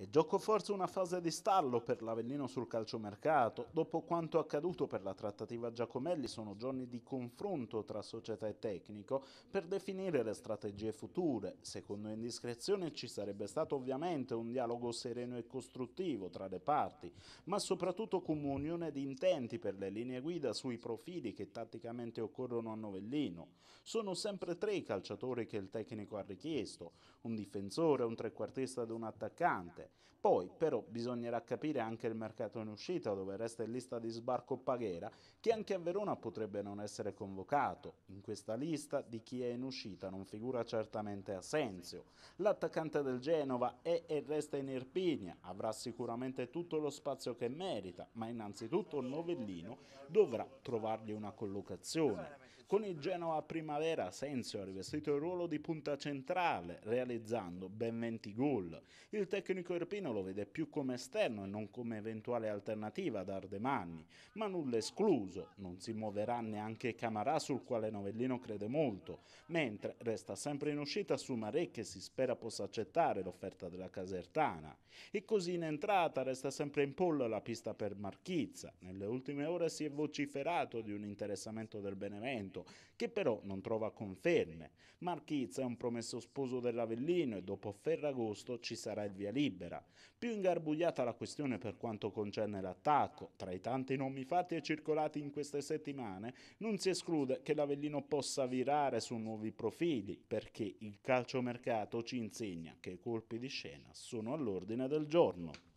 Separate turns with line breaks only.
E gioco forse una fase di stallo per l'Avellino sul calciomercato. Dopo quanto accaduto per la trattativa Giacomelli sono giorni di confronto tra società e tecnico per definire le strategie future. Secondo indiscrezione ci sarebbe stato ovviamente un dialogo sereno e costruttivo tra le parti, ma soprattutto comunione di intenti per le linee guida sui profili che tatticamente occorrono a Novellino. Sono sempre tre i calciatori che il tecnico ha richiesto, un difensore, un trequartista ed un attaccante. Poi però bisognerà capire anche il mercato in uscita dove resta in lista di sbarco Paghera che anche a Verona potrebbe non essere convocato. In questa lista di chi è in uscita non figura certamente Asensio. L'attaccante del Genova è e resta in Irpinia, avrà sicuramente tutto lo spazio che merita ma innanzitutto Novellino dovrà trovargli una collocazione. Con il Genova primavera Asensio ha rivestito il ruolo di punta centrale realizzando ben 20 gol. Il tecnico Irpino lo vede più come esterno e non come eventuale alternativa ad Ardemanni, ma nulla escluso, non si muoverà neanche Camarà sul quale Novellino crede molto, mentre resta sempre in uscita Sumaré che si spera possa accettare l'offerta della Casertana. E così in entrata resta sempre in pollo la pista per Marchizza, nelle ultime ore si è vociferato di un interessamento del Benevento, che però non trova conferme. Marchizza è un promesso sposo dell'Avellino e dopo Ferragosto ci sarà il via libera libera. Più ingarbugliata la questione per quanto concerne l'attacco, tra i tanti nomi fatti e circolati in queste settimane, non si esclude che l'Avellino possa virare su nuovi profili, perché il calciomercato ci insegna che i colpi di scena sono all'ordine del giorno.